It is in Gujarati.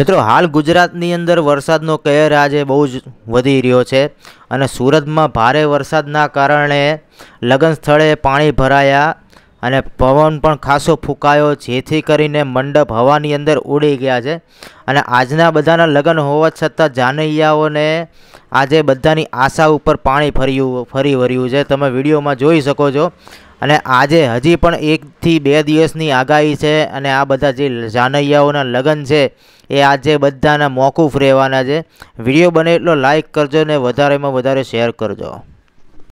મિત્રો હાલ ગુજરાતની અંદર વરસાદનો કહેર આજે બહુ જ વધી રહ્યો છે અને સુરતમાં ભારે વરસાદના કારણે લગ્ન સ્થળે પાણી ભરાયા અને પવન પણ ખાસો ફૂંકાયો જેથી કરીને મંડપ હવાની અંદર ઉડી ગયા છે અને આજના બધાના લગ્ન હોવા છતાં જાનૈયાઓને આજે બધાની આશા ઉપર પાણી ફર્યું ફરી વર્યું છે તમે વિડીયોમાં જોઈ શકો છો અને આજે હજી પણ એકથી બે દિવસની આગાહી છે અને આ બધા જે જાનૈયાઓના લગ્ન છે એ આજે બધાના મોકૂફ રહેવાના છે વિડીયો બને એટલો લાઇક કરજો ને વધારેમાં વધારે શેર કરજો